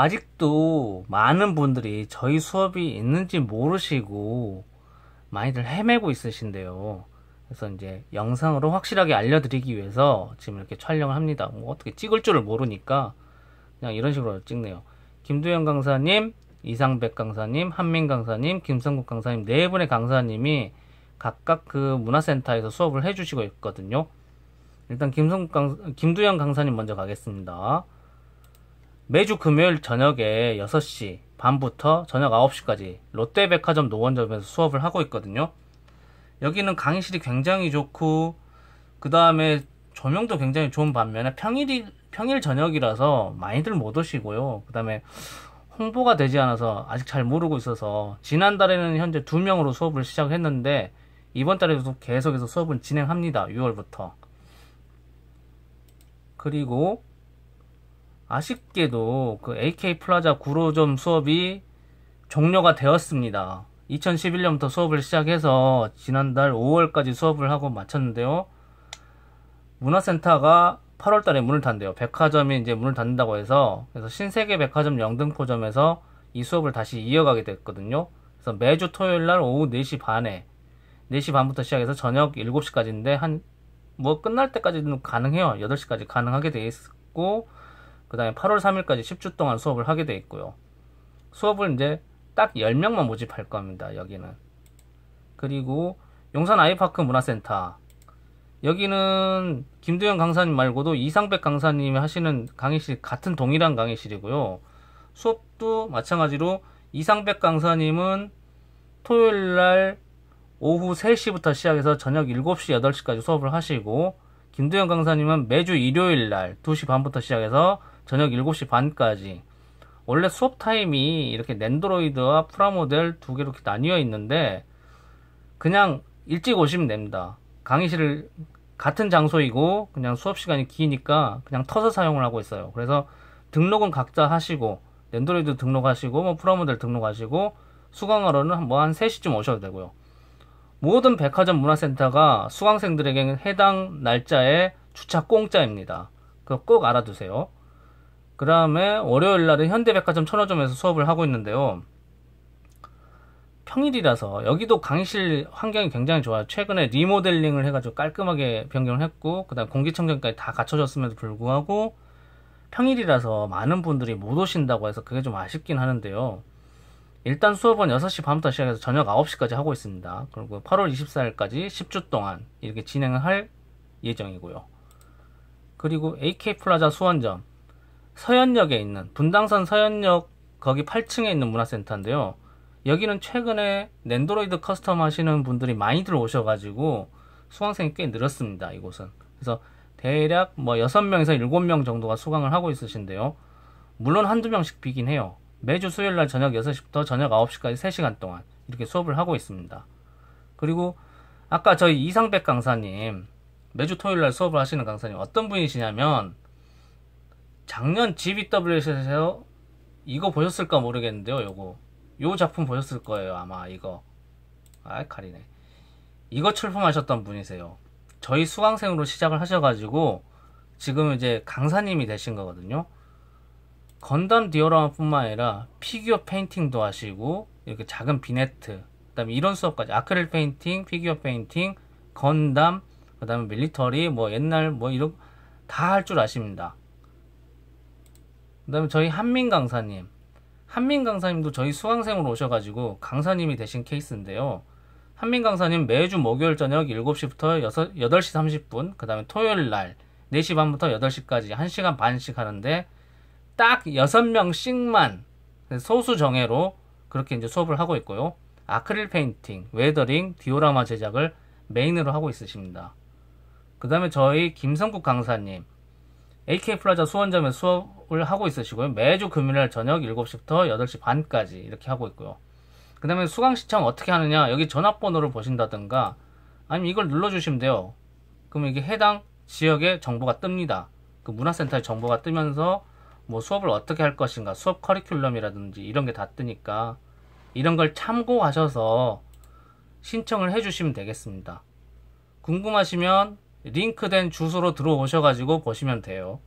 아직도 많은 분들이 저희 수업이 있는지 모르시고 많이들 헤매고 있으신데요. 그래서 이제 영상으로 확실하게 알려드리기 위해서 지금 이렇게 촬영을 합니다. 뭐 어떻게 찍을 줄을 모르니까 그냥 이런 식으로 찍네요. 김두영 강사님, 이상백 강사님, 한민 강사님, 김성국 강사님 네 분의 강사님이 각각 그 문화센터에서 수업을 해주시고 있거든요. 일단 김성국 강, 김두영 강사님 먼저 가겠습니다. 매주 금요일 저녁에 6시 반부터 저녁 9시까지 롯데백화점 노원점에서 수업을 하고 있거든요. 여기는 강의실이 굉장히 좋고 그 다음에 조명도 굉장히 좋은 반면에 평일이 평일 저녁이라서 많이들 못 오시고요. 그 다음에 홍보가 되지 않아서 아직 잘 모르고 있어서 지난달에는 현재 두 명으로 수업을 시작했는데 이번 달에도 계속해서 수업을 진행합니다. 6월부터. 그리고 아쉽게도 그 AK 플라자 구로점 수업이 종료가 되었습니다. 2011년부터 수업을 시작해서 지난달 5월까지 수업을 하고 마쳤는데요. 문화센터가 8월 달에 문을 닫는요 백화점이 이제 문을 닫는다고 해서 그래서 신세계 백화점 영등포점에서 이 수업을 다시 이어가게 됐거든요. 그래서 매주 토요일 날 오후 4시 반에 4시 반부터 시작해서 저녁 7시까지인데 한 뭐 끝날 때까지는 가능해요. 8시까지 가능하게 돼 있고 그 다음에 8월 3일까지 10주 동안 수업을 하게 돼 있고요. 수업을 이제 딱 10명만 모집할 겁니다. 여기는. 그리고 용산 아이파크 문화센터. 여기는 김두현 강사님 말고도 이상백 강사님이 하시는 강의실 같은 동일한 강의실이고요. 수업도 마찬가지로 이상백 강사님은 토요일 날 오후 3시부터 시작해서 저녁 7시, 8시까지 수업을 하시고 김두현 강사님은 매주 일요일 날 2시 반부터 시작해서 저녁 7시 반까지 원래 수업 타임이 이렇게 랜드로이드와 프라모델 두 개로 나뉘어 있는데 그냥 일찍 오시면 됩니다. 강의실 같은 장소이고 그냥 수업 시간이 기니까 그냥 터서 사용을 하고 있어요. 그래서 등록은 각자 하시고 랜드로이드 등록하시고 뭐 프라모델 등록하시고 수강하러는 뭐 한 3시쯤 뭐 오셔도 되고요. 모든 백화점 문화센터가 수강생들에게는 해당 날짜에 주차 공짜입니다. 그거 꼭 알아두세요. 그 다음에 월요일 날은 현대백화점 천호점에서 수업을 하고 있는데요. 평일이라서 여기도 강의실 환경이 굉장히 좋아요. 최근에 리모델링을 해가지고 깔끔하게 변경을 했고 그다음 공기청정까지 다 갖춰졌음에도 불구하고 평일이라서 많은 분들이 못 오신다고 해서 그게 좀 아쉽긴 하는데요. 일단 수업은 6시 반부터 시작해서 저녁 9시까지 하고 있습니다. 그리고 8월 24일까지 10주 동안 이렇게 진행을 할 예정이고요. 그리고 AK 플라자 수원점 서현역에 있는 분당선 서현역 거기 8층에 있는 문화센터인데요. 여기는 최근에 낸드로이드 커스텀 하시는 분들이 많이들 오셔가지고 수강생이 꽤 늘었습니다. 이곳은. 그래서 대략 뭐 6명에서 7명 정도가 수강을 하고 있으신데요. 물론 한두 명씩 비긴 해요. 매주 수요일 날 저녁 6시부터 저녁 9시까지 3시간 동안 이렇게 수업을 하고 있습니다. 그리고 아까 저희 이상백 강사님 매주 토요일 날 수업을 하시는 강사님 어떤 분이시냐면 작년 GBW에서 이거 보셨을까 모르겠는데요 요거 요 작품 보셨을 거예요 아마 이거 아 칼이네 이거 출품하셨던 분이세요 저희 수강생으로 시작을 하셔가지고 지금 이제 강사님이 되신 거거든요 건담 디어라마뿐만 아니라 피규어 페인팅도 하시고 이렇게 작은 비네트 그다음에 이런 수업까지 아크릴 페인팅 피규어 페인팅 건담 그다음에 밀리터리 뭐 옛날 뭐 이런 다 할 줄 아십니다 그다음에 저희 한민 강사님, 한민 강사님도 저희 수강생으로 오셔가지고 강사님이 되신 케이스인데요. 한민 강사님 매주 목요일 저녁 7시부터 6, 8시 30분, 그 다음에 토요일 날 4시 반부터 8시까지 1시간 반씩 하는데 딱 6명씩만 소수 정해로 그렇게 이제 수업을 하고 있고요. 아크릴 페인팅, 웨더링, 디오라마 제작을 메인으로 하고 있으십니다. 그 다음에 저희 김성국 강사님, AK 플라자 수원점에 수업, 수업을 하고 있으시고요. 매주 금요일 저녁 7시부터 8시 반까지 이렇게 하고 있고요. 그 다음에 수강 신청 어떻게 하느냐 여기 전화번호를 보신다든가 아니면 이걸 눌러주시면 돼요. 그러면 이게 해당 지역의 정보가 뜹니다. 그 문화센터의 정보가 뜨면서 뭐 수업을 어떻게 할 것인가 수업 커리큘럼이라든지 이런 게 다 뜨니까 이런 걸 참고하셔서 신청을 해주시면 되겠습니다. 궁금하시면 링크된 주소로 들어오셔가지고 보시면 돼요.